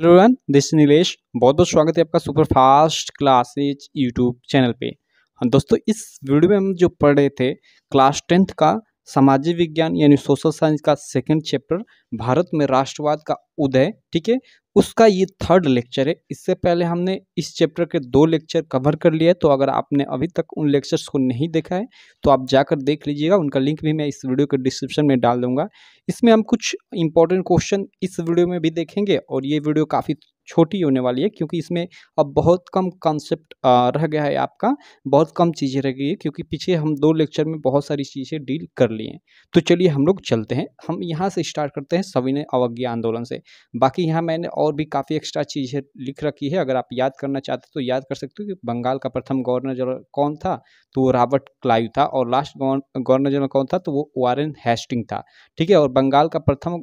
hello run this Nilesh बहुत बहुत स्वागत है आपका super fast classes YouTube channel पे हाँ, दोस्तों इस वीडियो में हम जो पढ़ रहे थे क्लास टेंथ का सामाजिक विज्ञान यानी सोशल साइंस का सेकंड चैप्टर भारत में राष्ट्रवाद का उदय ठीक है उसका ये थर्ड लेक्चर है इससे पहले हमने इस चैप्टर के दो लेक्चर कवर कर लिए तो अगर आपने अभी तक उन लेक्चर्स को नहीं देखा है तो आप जाकर देख लीजिएगा उनका लिंक भी मैं इस वीडियो के डिस्क्रिप्शन में डाल दूंगा इसमें हम कुछ इंपॉर्टेंट क्वेश्चन इस वीडियो में भी देखेंगे और ये वीडियो काफ़ी छोटी होने वाली है क्योंकि इसमें अब बहुत कम कॉन्सेप्ट रह गया है आपका बहुत कम चीज़ें रह गई है क्योंकि पीछे हम दो लेक्चर में बहुत सारी चीज़ें डील कर लिए हैं तो चलिए हम लोग चलते हैं हम यहाँ से स्टार्ट करते हैं सविनय अवज्ञा आंदोलन से बाकी यहाँ मैंने और भी काफ़ी एक्स्ट्रा चीज़ें लिख रखी है अगर आप याद करना चाहते तो याद कर सकते हो कि बंगाल का प्रथम गवर्नर जनरल कौन था तो वो रॉबर्ट क्लाइव था और लास्ट गवर्नर जनरल कौन था तो वो वारेन हैस्टिंग था ठीक है और बंगाल का प्रथम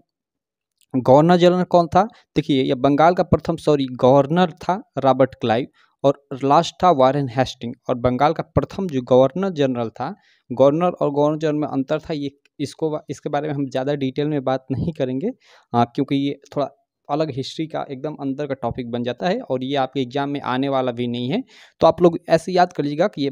गवर्नर जनरल कौन था देखिए यह बंगाल का प्रथम सॉरी गवर्नर था रॉबर्ट क्लाइव और लास्ट था वारेन हेस्टिंग और बंगाल का प्रथम जो गवर्नर जनरल था गवर्नर और गवर्नर जनरल में अंतर था ये इसको इसके बारे में हम ज़्यादा डिटेल में बात नहीं करेंगे आ, हाँ, क्योंकि ये थोड़ा अलग हिस्ट्री का एकदम अंदर का टॉपिक बन जाता है और ये आपके एग्जाम में आने वाला भी नहीं है तो आप लोग ऐसे याद कर लीजिएगा कि ये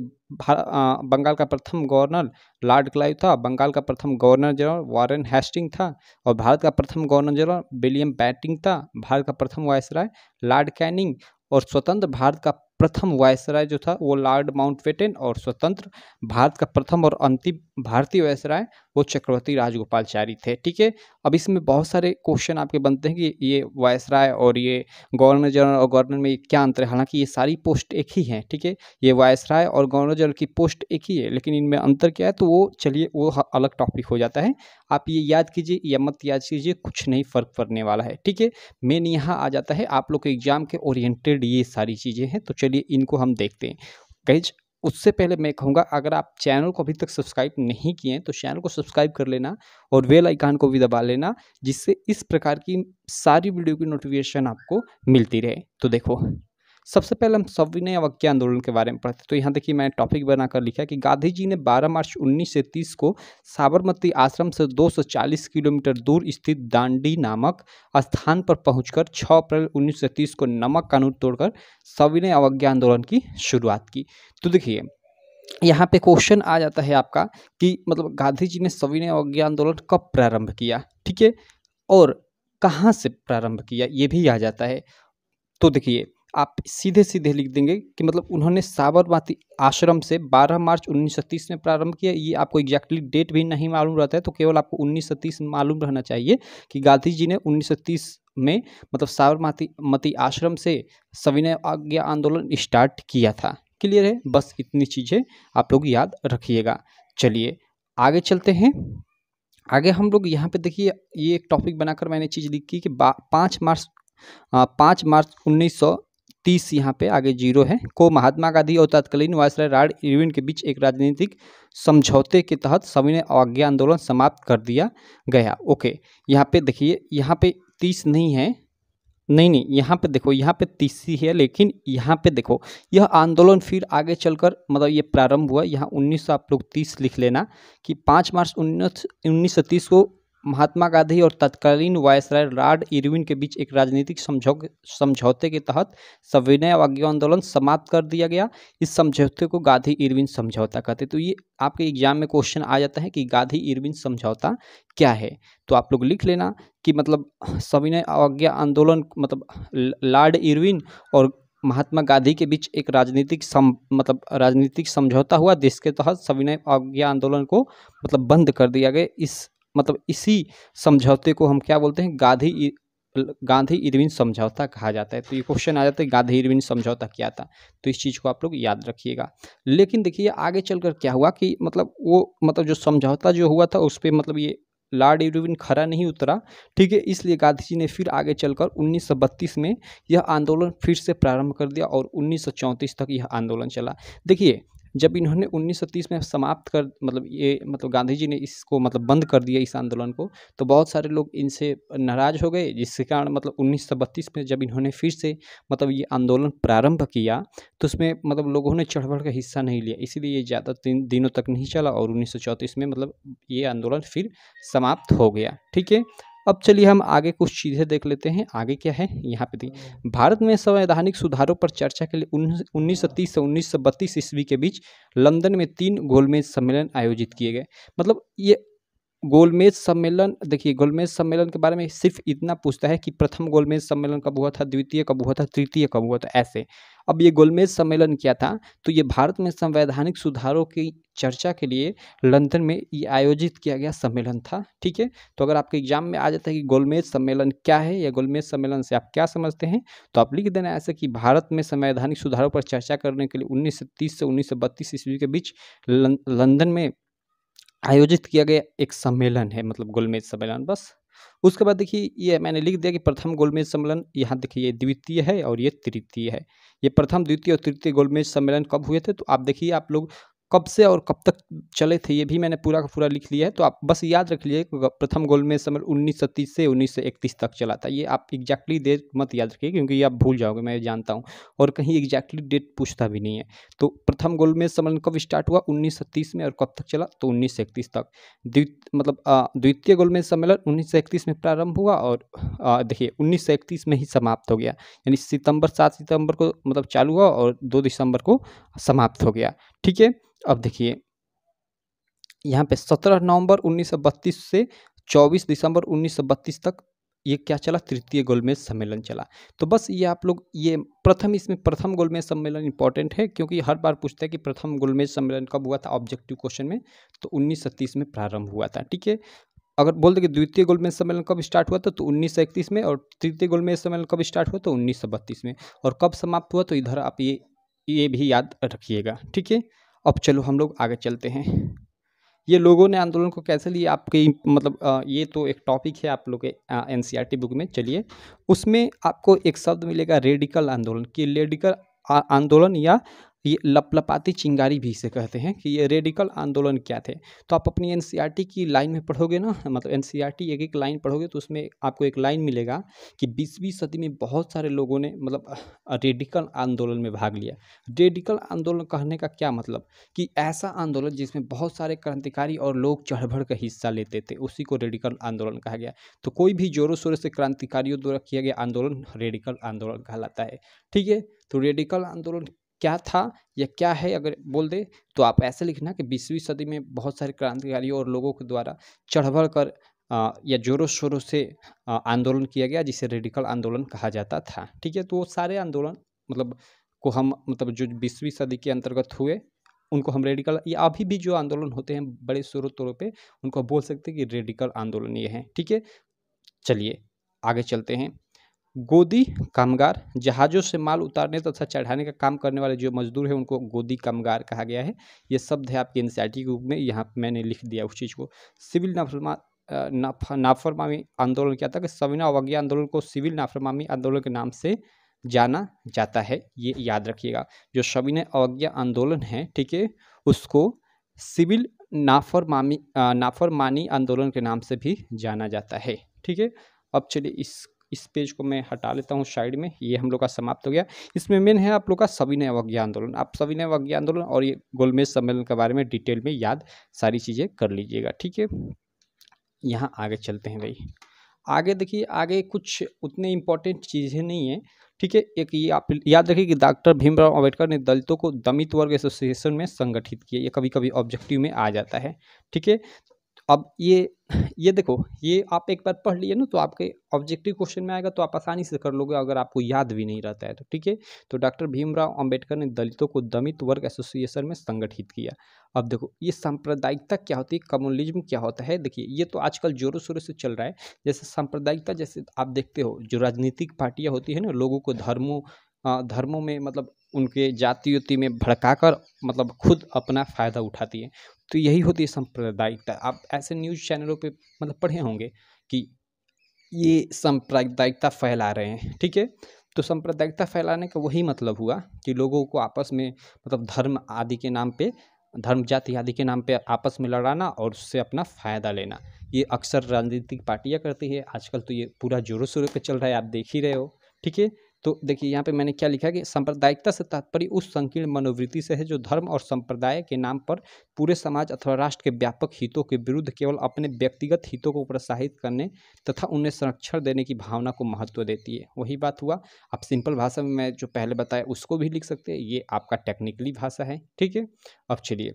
आ, बंगाल का प्रथम गवर्नर लॉर्ड क्लाइव था बंगाल का प्रथम गवर्नर जनरल वॉरेन हेस्टिंग था और भारत का प्रथम गवर्नर जनरल विलियम बैटिंग था भारत का प्रथम वायसराय लॉर्ड कैनिंग और स्वतंत्र भारत का प्रथम वायसराय जो था वो लॉर्ड माउंट और स्वतंत्र भारत का प्रथम और अंतिम भारतीय वायसराय वो चक्रवर्ती राजगोपालचारी थे ठीक है अब इसमें बहुत सारे क्वेश्चन आपके बनते हैं कि ये वायसराय और ये गवर्नर जनरल और गवर्नर में क्या अंतर है हालांकि ये सारी पोस्ट एक ही हैं ठीक है ये वायसराय और गवर्नर जनरल की पोस्ट एक ही है लेकिन इनमें अंतर क्या है तो वो चलिए वो अलग टॉपिक हो जाता है आप ये याद कीजिए या मत याद कीजिए कुछ नहीं फ़र्क पड़ने वाला है ठीक है मेन यहाँ आ जाता है आप लोग के एग्जाम के ओरिएंटेड ये सारी चीज़ें हैं तो चलिए चलिए इनको हम देखते हैं गैज उससे पहले मैं कहूँगा अगर आप चैनल को अभी तक सब्सक्राइब नहीं किए हैं तो चैनल को सब्सक्राइब कर लेना और वेल आइकान को भी दबा लेना जिससे इस प्रकार की सारी वीडियो की नोटिफिकेशन आपको मिलती रहे तो देखो सबसे पहले हम सविनय अवज्ञा आंदोलन के बारे में पढ़ते तो यहाँ देखिए मैंने टॉपिक बनाकर लिखा कि गांधी जी ने 12 मार्च उन्नीस तीस को साबरमती आश्रम से 240 किलोमीटर दूर स्थित दांडी नामक स्थान पर पहुंचकर 6 अप्रैल तीस को नमक कानून तोड़कर सविनय अवज्ञा आंदोलन की शुरुआत की तो देखिए यहाँ पे क्वेश्चन आ जाता है आपका कि मतलब गांधी जी ने सविनय अवज्ञा आंदोलन कब प्रारंभ किया ठीक है और कहाँ से प्रारंभ किया ये भी आ जाता है तो देखिए आप सीधे सीधे लिख देंगे कि मतलब उन्होंने साबरमती आश्रम से 12 मार्च 1930 में प्रारंभ किया ये आपको एग्जैक्टली डेट भी नहीं मालूम रहता है तो केवल आपको 1930 मालूम रहना चाहिए कि गांधी जी ने 1930 में मतलब साबरमती मती आश्रम से सविनय आज्ञा आंदोलन स्टार्ट किया था क्लियर है बस इतनी चीज़ें आप लोग याद रखिएगा चलिए आगे चलते हैं आगे हम लोग यहाँ पे देखिए ये एक टॉपिक बनाकर मैंने चीज़ लिखी कि पाँच मार्च पाँच मार्च उन्नीस सौ तीस यहाँ पे आगे जीरो है को महात्मा गांधी और तत्कालीन वायसराय राड इरविन के बीच एक राजनीतिक समझौते के तहत सविनय अवज्ञा आंदोलन समाप्त कर दिया गया ओके यहाँ पे देखिए यहाँ पे तीस नहीं है नहीं नहीं यहाँ पे देखो यहाँ पे तीस ही है लेकिन यहाँ पे देखो यह आंदोलन फिर आगे चलकर मतलब ये प्रारंभ हुआ यहाँ उन्नीस आप लोग तीस लिख लेना कि पाँच मार्च उन्नीस उन्नीस सौ तीस को महात्मा गांधी और तत्कालीन वायसराय लॉर्ड इरविन के बीच एक राजनीतिक समझौ समझौते के तहत सविनय अवज्ञा आंदोलन समाप्त कर दिया गया इस समझौते को गांधी इरविन समझौता कहते तो ये आपके एग्जाम में क्वेश्चन आ जाता है कि गांधी इरविन समझौता क्या है तो आप लोग लिख लेना कि मतलब सविनय अवज्ञा आंदोलन मतलब लॉर्ड इरविन और महात्मा गांधी के बीच एक राजनीतिक सम मतलब राजनीतिक समझौता हुआ जिसके तहत सविनय अवज्ञा आंदोलन को मतलब बंद कर दिया गया इस मतलब इसी समझौते को हम क्या बोलते हैं गांधी गांधी इरविन समझौता कहा जाता है तो ये क्वेश्चन आ जाता है गांधी इरविन समझौता क्या था तो इस चीज़ को आप लोग याद रखिएगा लेकिन देखिए आगे चलकर क्या हुआ कि मतलब वो मतलब जो समझौता जो हुआ था उस पर मतलब ये लॉर्ड इरविन खरा नहीं उतरा ठीक है इसलिए गांधी जी ने फिर आगे चलकर बत्तीस में यह आंदोलन फिर से प्रारंभ कर दिया और चौंतीस तक यह आंदोलन चला देखिए जब इन्होंने 1930 में समाप्त कर मतलब ये मतलब गांधी जी ने इसको मतलब बंद कर दिया इस आंदोलन को तो बहुत सारे लोग इनसे नाराज़ हो गए जिसके कारण मतलब उन्नीस में जब इन्होंने फिर से मतलब ये आंदोलन प्रारंभ किया तो उसमें मतलब लोगों ने चढ़ का हिस्सा नहीं लिया इसीलिए ये ज़्यादा दिन, दिनों तक नहीं चला और उन्नीस में मतलब ये आंदोलन फिर समाप्त हो गया ठीक है अब चलिए हम आगे कुछ चीज़ें देख लेते हैं आगे क्या है यहाँ पे देखिए भारत में संवैधानिक सुधारों पर चर्चा के लिए उन्नीस सौ तीस से उन्नीस सौ बत्तीस ईस्वी के बीच लंदन में तीन गोलमेज सम्मेलन आयोजित किए गए मतलब ये गोलमेज सम्मेलन देखिए गोलमेज सम्मेलन के बारे में सिर्फ इतना पूछता है कि प्रथम गोलमेज सम्मेलन कब हुआ था द्वितीय कब हुआ था तृतीय कब हुआ था ऐसे अब ये गोलमेज सम्मेलन क्या था तो ये भारत में संवैधानिक सुधारों की चर्चा के लिए लंदन में ये आयोजित किया गया सम्मेलन था ठीक है तो अगर आपके एग्जाम में आ जाता है कि गोलमेज सम्मेलन क्या है या गोलमेज सम्मेलन से आप क्या समझते हैं तो आप लिख देना ऐसे कि भारत में संवैधानिक सुधारों पर चर्चा करने के लिए उन्नीस से तीस से उन्नीस सौ बत्तीस ईस्वी के बीच लंदन में आयोजित किया गया एक सम्मेलन है मतलब गोलमेज सम्मेलन बस उसके बाद देखिए ये मैंने लिख दिया कि प्रथम गोलमेज सम्मेलन यहाँ देखिए ये द्वितीय है और ये तृतीय है ये प्रथम द्वितीय और तृतीय गोलमेज सम्मेलन कब हुए थे तो आप देखिए आप लोग कब से और कब तक चले थे ये भी मैंने पूरा का पूरा लिख लिया है तो आप बस याद रख लीजिए प्रथम गोल में समय उन्नीस से उन्नीस तक चला था ये आप एग्जैक्टली डेट मत याद रखिए क्योंकि ये आप भूल जाओगे मैं जानता हूँ और कहीं एग्जैक्टली डेट पूछता भी नहीं है तो प्रथम गोल में समय कब स्टार्ट हुआ उन्नीस में और कब तक चला तो उन्नीस तक मतलब द्वितीय गोल में सम्मेलन उन्नीस में प्रारंभ हुआ और देखिए उन्नीस में ही समाप्त हो गया यानी सितंबर सात सितंबर को मतलब चालू हुआ और दो दिसंबर को समाप्त हो गया ठीक है अब देखिए यहाँ पे 17 नवंबर 1932 से 24 दिसंबर 1932 तक ये क्या चला तृतीय गोलमेज सम्मेलन चला तो बस ये आप लोग ये प्रथम इसमें प्रथम गोलमेज सम्मेलन इंपॉर्टेंट है क्योंकि हर बार पूछते हैं कि प्रथम गोलमेज सम्मेलन कब हुआ था ऑब्जेक्टिव क्वेश्चन में तो उन्नीस में प्रारंभ हुआ था ठीक है अगर बोल दें कि द्वितीय गोलमेज सम्मेलन कब स्टार्ट हुआ था तो उन्नीस में और तृतीय गोलमेज सम्मेलन कब स्टार्ट हुआ तो उन्नीस में और कब समाप्त हुआ तो इधर आप ये ये भी याद रखिएगा ठीक है अब चलो हम लोग आगे चलते हैं ये लोगों ने आंदोलन को कैसे लिया आपकी मतलब ये तो एक टॉपिक है आप लोग के एन बुक e में चलिए उसमें आपको एक शब्द मिलेगा रेडिकल आंदोलन कि रेडिकल आंदोलन या ये लपलपाती चिंगारी भी इसे कहते हैं कि ये रेडिकल आंदोलन क्या थे तो आप अपनी एन e की लाइन में पढ़ोगे ना मतलब एन e एक एक लाइन पढ़ोगे तो उसमें आपको एक लाइन मिलेगा कि बीसवीं सदी में बहुत सारे लोगों ने मतलब रेडिकल आंदोलन में भाग लिया रेडिकल आंदोलन कहने का क्या मतलब कि ऐसा आंदोलन जिसमें बहुत सारे क्रांतिकारी और लोग चढ़ का हिस्सा लेते थे उसी को रेडिकल आंदोलन कहा गया तो कोई भी जोरों शोरों से क्रांतिकारियों द्वारा किया गया आंदोलन रेडिकल आंदोलन कहलाता है ठीक है तो रेडिकल आंदोलन क्या था या क्या है अगर बोल दे तो आप ऐसे लिखना कि बीसवीं सदी में बहुत सारे क्रांतिकारियों और लोगों के द्वारा चढ़ बढ़ कर या जोरों शोरों से आंदोलन किया गया जिसे रेडिकल आंदोलन कहा जाता था ठीक है तो वो सारे आंदोलन मतलब को हम मतलब जो बीसवीं सदी के अंतर्गत हुए उनको हम रेडिकल या अभी भी जो आंदोलन होते हैं बड़े शोरों तौरों पर उनको बोल सकते हैं कि रेडिकल आंदोलन ये हैं ठीक है चलिए आगे चलते हैं गोदी कामगार जहाज़ों से माल उतारने तथा चढ़ाने का काम करने वाले जो मजदूर हैं उनको गोदी कामगार कहा गया है ये शब्द है आपके एनसीईआरटी के रूप में यहाँ मैंने लिख दिया उस चीज़ को सिविल नाफरमा नाफ, नाफरमामी आंदोलन क्या था कि सविना अवज्ञा आंदोलन को सिविल नाफरमामी आंदोलन के नाम से जाना जाता है ये याद रखिएगा जो सविनय अवज्ञा आंदोलन है ठीक है उसको सिविल नाफरमामी नाफरमानी आंदोलन के नाम से भी जाना जाता है ठीक है अब चलिए इस इस पेज को मैं हटा लेता हूँ साइड में ये हम लोग का समाप्त हो गया इसमें मेन है आप लोग का सविनय अवज्ञा आंदोलन आप सविनय अवज्ञा आंदोलन और ये गोलमेज सम्मेलन के बारे में डिटेल में याद सारी चीज़ें कर लीजिएगा ठीक है यहाँ आगे चलते हैं भाई आगे देखिए आगे कुछ उतने इम्पोर्टेंट चीज़ें नहीं है ठीक है एक ये आप याद रखिए कि डॉक्टर भीमराव अम्बेडकर ने दलितों को दमित वर्ग एसोसिएशन में संगठित किया ये कभी कभी ऑब्जेक्टिव में आ जाता है ठीक है अब ये ये देखो ये आप एक बार पढ़ लिए ना तो आपके ऑब्जेक्टिव क्वेश्चन में आएगा तो आप आसानी से कर लोगे अगर आपको याद भी नहीं रहता है तो ठीक है तो डॉक्टर भीमराव अंबेडकर ने दलितों को दमित वर्ग एसोसिएशन में संगठित किया अब देखो ये सांप्रदायिकता क्या होती है कम्युनलिज्म क्या होता है देखिए ये तो आजकल जोरों शोरों से चल रहा है जैसे सांप्रदायिकता जैसे आप देखते हो जो राजनीतिक पार्टियाँ होती है ना लोगों को धर्मों धर्मों में मतलब उनके जाति उति में भड़काकर मतलब खुद अपना फ़ायदा उठाती है तो यही होती है सांप्रदायिकता आप ऐसे न्यूज़ चैनलों पे मतलब पढ़े होंगे कि ये सांप्रदायिकता फैला रहे हैं ठीक है तो सांप्रदायिकता फैलाने का वही मतलब हुआ कि लोगों को आपस में मतलब धर्म आदि के नाम पे धर्म जाति आदि के नाम पे आपस में लड़ाना और उससे अपना फ़ायदा लेना ये अक्सर राजनीतिक पार्टियाँ करती है आजकल तो ये पूरा जोरों शोरों पर चल रहा है आप देख ही रहे हो ठीक है तो देखिए यहाँ पे मैंने क्या लिखा कि सांप्रदायिकता से तात्पर्य उस संकीर्ण मनोवृत्ति से है जो धर्म और संप्रदाय के नाम पर पूरे समाज अथवा राष्ट्र के व्यापक हितों के विरुद्ध केवल अपने व्यक्तिगत हितों को प्रोत्साहित करने तथा उन्हें संरक्षण देने की भावना को महत्व देती है वही बात हुआ आप सिंपल भाषा में मैं जो पहले बताया उसको भी लिख सकते हैं ये आपका टेक्निकली भाषा है ठीक है अब चलिए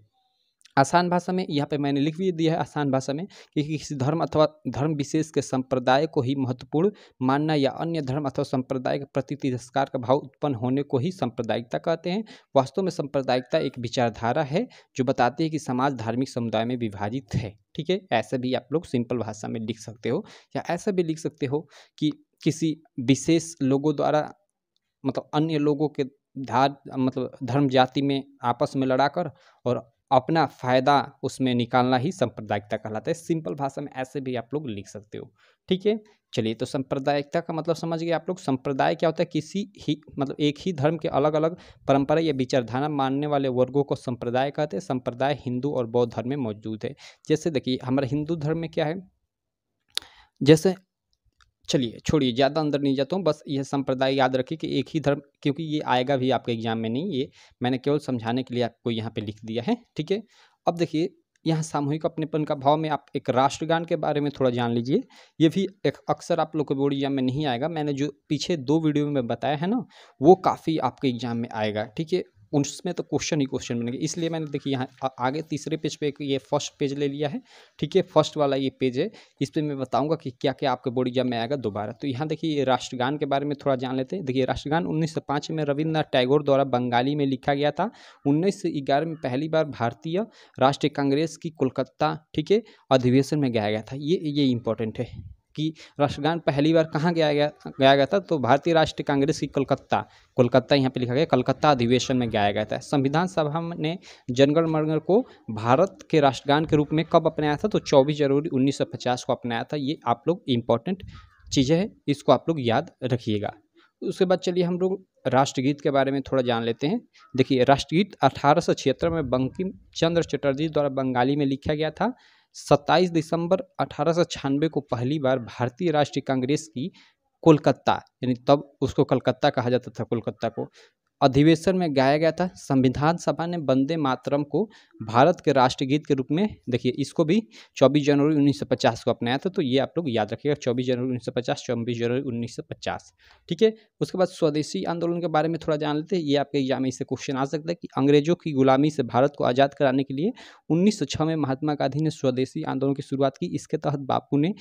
आसान भाषा में यहाँ पे मैंने लिख भी दिया है आसान भाषा में कि किसी धर्म अथवा धर्म विशेष के संप्रदाय को ही महत्वपूर्ण मानना या अन्य धर्म अथवा संप्रदाय के प्रति तिरस्कार का भाव उत्पन्न होने को ही सांप्रदायिकता कहते हैं वास्तव में सांप्रदायिकता एक विचारधारा है जो बताती है कि समाज धार्मिक समुदाय में विभाजित है ठीक है ऐसा भी आप लोग सिंपल भाषा में लिख सकते हो या ऐसा भी लिख सकते हो कि किसी विशेष लोगों द्वारा मतलब अन्य लोगों के धार मतलब धर्म जाति में आपस में लड़ाकर और अपना फ़ायदा उसमें निकालना ही सांप्रदायिकता कहलाता है सिंपल भाषा में ऐसे भी आप लोग लिख सकते हो ठीक है चलिए तो सांप्रदायिकता का मतलब समझ गए आप लोग संप्रदाय क्या होता है किसी ही मतलब एक ही धर्म के अलग अलग परंपरा या विचारधारा मानने वाले वर्गों को संप्रदाय कहते हैं संप्रदाय हिंदू और बौद्ध धर्म में मौजूद है जैसे देखिए हमारे हिंदू धर्म में क्या है जैसे चलिए छोड़िए ज़्यादा अंदर नहीं जाता हूँ बस यह संप्रदाय याद रखिए कि एक ही धर्म क्योंकि ये आएगा भी आपके एग्जाम में नहीं ये मैंने केवल समझाने के लिए आपको यहाँ पे लिख दिया है ठीक है अब देखिए यहाँ सामूहिक अपनेपन का भाव में आप एक राष्ट्रगान के बारे में थोड़ा जान लीजिए ये भी एक अक्सर आप लोग के बोर्ड एग्जाम में नहीं आएगा मैंने जो पीछे दो वीडियो में बताया है ना वो काफ़ी आपके एग्जाम में आएगा ठीक है उसमें तो क्वेश्चन ही क्वेश्चन बनेंगे इसलिए मैंने देखिए यहाँ आगे तीसरे पेज पे ये फर्स्ट पेज ले लिया है ठीक है फर्स्ट वाला ये पेज है इस पर मैं बताऊंगा कि क्या क्या आपके बोर्ड एग्जाम में आएगा दोबारा तो यहाँ देखिए राष्ट्रगान के बारे में थोड़ा जान लेते हैं देखिए राष्ट्रगान उन्नीस में रविन्द्रनाथ टैगोर द्वारा बंगाली में लिखा गया था उन्नीस में पहली बार भारतीय राष्ट्रीय कांग्रेस की कोलकाता ठीक है अधिवेशन में गाया गया था ये ये इंपॉर्टेंट है कि राष्ट्रगान पहली बार कहाँ गया गया गाया गया था तो भारतीय राष्ट्रीय कांग्रेस की कोलकाता कोलकाता यहाँ पे लिखा गया कलकत्ता अधिवेशन में गाया गया था संविधान सभा ने जनगण मनगण को भारत के राष्ट्रगान के रूप में कब अपनाया था तो चौबीस जनवरी उन्नीस को अपनाया था ये आप लोग इम्पोर्टेंट चीज़ें हैं इसको आप लोग याद रखिएगा उसके बाद चलिए हम लोग राष्ट्रगीत के बारे में थोड़ा जान लेते हैं देखिए राष्ट्रगीत अठारह में बंकिम चंद्र चटर्जी द्वारा बंगाली में लिखा गया था 27 दिसंबर अठारह को पहली बार भारतीय राष्ट्रीय कांग्रेस की कोलकाता यानी तब उसको कलकत्ता कहा जाता था कोलकाता को अधिवेशन में गाया गया था संविधान सभा ने वंदे मातरम को भारत के राष्ट्रगीत के रूप में देखिए इसको भी 24 जनवरी 1950 को अपनाया था तो ये आप लोग याद रखिएगा 24 जनवरी 1950 24 जनवरी 1950 ठीक है उसके बाद स्वदेशी आंदोलन के बारे में थोड़ा जान लेते हैं ये आपके एग्जाम में इससे क्वेश्चन आ सकता है कि अंग्रेजों की गुलामी से भारत को आज़ाद कराने के लिए उन्नीस में महात्मा गांधी ने स्वदेशी आंदोलन की शुरुआत की इसके तहत बापू ने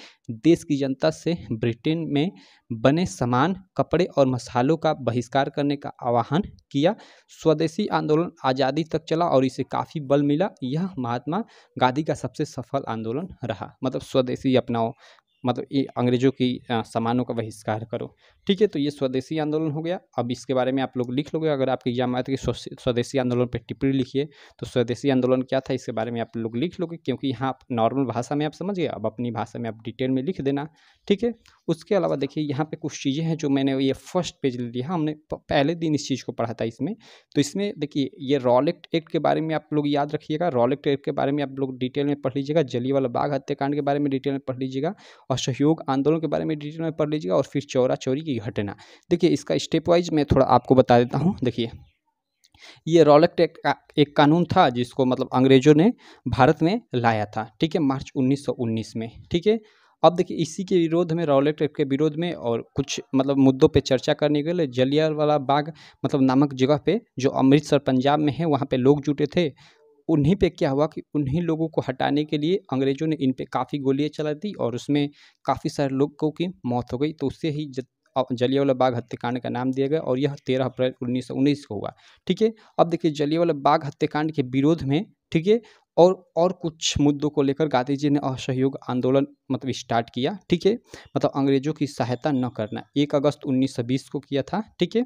देश की जनता से ब्रिटेन में बने सामान कपड़े और मसालों का बहिष्कार करने का आह्वान किया स्वदेशी आंदोलन आज़ादी तक चला और इसे काफ़ी बल मिला यह महात्मा गांधी का सबसे सफल आंदोलन रहा मतलब स्वदेशी अपनाओ मतलब ये अंग्रेज़ों की सामानों का बहिष्कार करो ठीक है तो ये स्वदेशी आंदोलन हो गया अब इसके बारे में आप लोग लिख लोगे अगर आपके एग्जाम आए तो स्वदेशी आंदोलन पर टिप्पणी लिखिए तो स्वदेशी आंदोलन क्या था इसके बारे में आप लोग लिख लोगे क्योंकि यहाँ आप नॉर्मल भाषा में आप समझिए अब अपनी भाषा में आप डिटेल में लिख देना ठीक है उसके अलावा देखिए यहाँ पर कुछ चीज़ें हैं जो मैंने ये फर्स्ट पेज ले लिया हमने पहले दिन इस चीज़ को पढ़ा था इसमें तो इसमें देखिए ये रॉलेक्ट एक्ट के बारे में आप लोग याद रखिएगा रॉलेक्ट एक्ट के बारे में आप लोग डिटेल में पढ़ लीजिएगा जली वाला बाघ हत्याकांड के बारे में डिटेल में पढ़ लीजिएगा और असहयोग आंदोलन के बारे में डिटेल में पढ़ लीजिएगा और फिर चौरा चोरी की घटना देखिए इसका स्टेप वाइज मैं थोड़ा आपको बता देता हूँ देखिए ये रॉलेक्ट एक, एक कानून था जिसको मतलब अंग्रेजों ने भारत में लाया था ठीक है मार्च 1919 में ठीक है अब देखिए इसी के विरोध में रॉलेट एक्ट के विरोध में और कुछ मतलब मुद्दों पे चर्चा करने के लिए जलियावाला बाग मतलब नामक जगह पे जो अमृतसर पंजाब में है वहाँ पे लोग जुटे थे उन्हीं पे क्या हुआ कि उन्हीं लोगों को हटाने के लिए अंग्रेज़ों ने इन पे काफ़ी गोलियां चला दी और उसमें काफ़ी सारे लोगों की मौत हो गई तो उससे ही जलियावाला बाग हत्याकांड का नाम दिया गया और यह तेरह अप्रैल उन्नीस उन्नीस को हुआ ठीक है अब देखिए जलियावाला बाग हत्याकांड के विरोध में ठीक है और और कुछ मुद्दों को लेकर गांधी जी ने असहयोग आंदोलन मतलब स्टार्ट किया ठीक है मतलब अंग्रेजों की सहायता न करना एक अगस्त 1920 को किया था ठीक है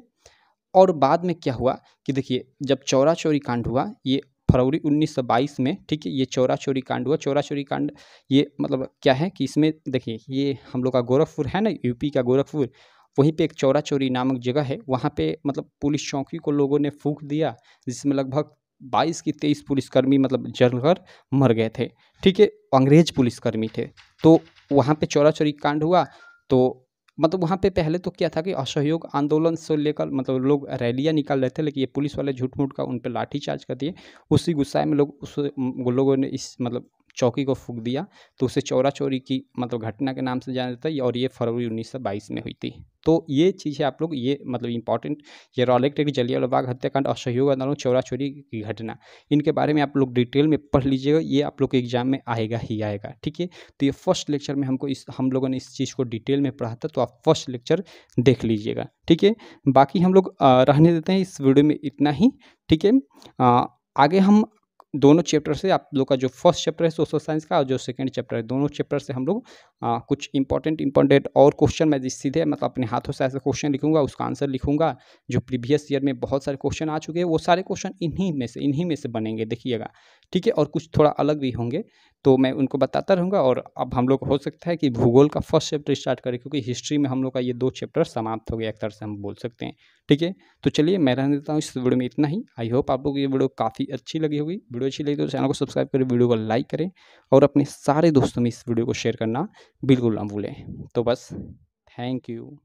और बाद में क्या हुआ कि देखिए जब चौरा चौरी कांड हुआ ये फरवरी 1922 में ठीक है ये चौरा चोरी कांड हुआ चौरा चोरी कांड ये मतलब क्या है कि इसमें देखिए ये हम लोग का गोरखपुर है ना यूपी का गोरखपुर वहीं पे एक चौरा चोरी नामक जगह है वहाँ पे मतलब पुलिस चौकी को लोगों ने फूक दिया जिसमें लगभग बाईस की तेईस पुलिसकर्मी मतलब जलकर मर गए थे ठीक है अंग्रेज पुलिसकर्मी थे तो वहाँ पर चौरा चोरी कांड हुआ तो मतलब वहाँ पे पहले तो क्या था कि असहयोग आंदोलन से लेकर मतलब लोग रैलियाँ निकाल रहे थे लेकिन ये पुलिस वाले झूठ मूठ का उन पर लाठीचार्ज कर दिए उसी गुस्साए में लोग उस लोगों ने इस मतलब चौकी को फूक दिया तो उसे चौरा चोरी की मतलब घटना के नाम से जाना जाता है और ये फरवरी उन्नीस में हुई थी तो ये चीज़ें आप लोग ये मतलब इंपॉर्टेंट ये रॉलेक्ट एक जलियावाला बाग हत्याकांड और सहयोग आंदोलन चौरा चोरी की घटना इनके बारे में आप लोग डिटेल में पढ़ लीजिएगा ये आप लोग के एग्जाम में आएगा ही आएगा ठीक है तो ये फर्स्ट लेक्चर में हमको इस हम लोगों ने इस चीज़ को डिटेल में पढ़ा था तो आप फर्स्ट लेक्चर देख लीजिएगा ठीक है बाकी हम लोग रहने देते हैं इस वीडियो में इतना ही ठीक है आगे हम दोनों चैप्टर से आप लोग का जो फर्स्ट चैप्टर है सोशल साइंस का और जो सेकंड चैप्टर है दोनों चैप्टर से हम लोग कुछ इंपॉर्टेंट इंपॉर्टेंट और क्वेश्चन मैं सीधे मतलब अपने हाथों से ऐसा क्वेश्चन लिखूंगा उसका आंसर लिखूंगा जो प्रीवियस ईयर में बहुत सारे क्वेश्चन आ चुके हैं वो सारे क्वेश्चन इन्हीं में से इन्हीं में से बनेंगे देखिएगा ठीक है और कुछ थोड़ा अलग भी होंगे तो मैं उनको बताता रहूँगा और अब हम लोग हो सकता है कि भूगोल का फर्स्ट चैप्टर स्टार्ट करें क्योंकि हिस्ट्री में हम लोग का ये दो चैप्टर समाप्त हो गया एक तरह से हम बोल सकते हैं ठीक है तो चलिए मैं रहने देता हूँ इस वीडियो में इतना ही आई होप आप लोग ये वीडियो काफ़ी अच्छी लगी होगी वीडियो अच्छी लगी तो चैनल को सब्सक्राइब करें वीडियो को लाइक करें और अपने सारे दोस्तों में इस वीडियो को शेयर करना बिल्कुल ना भूलें तो बस थैंक यू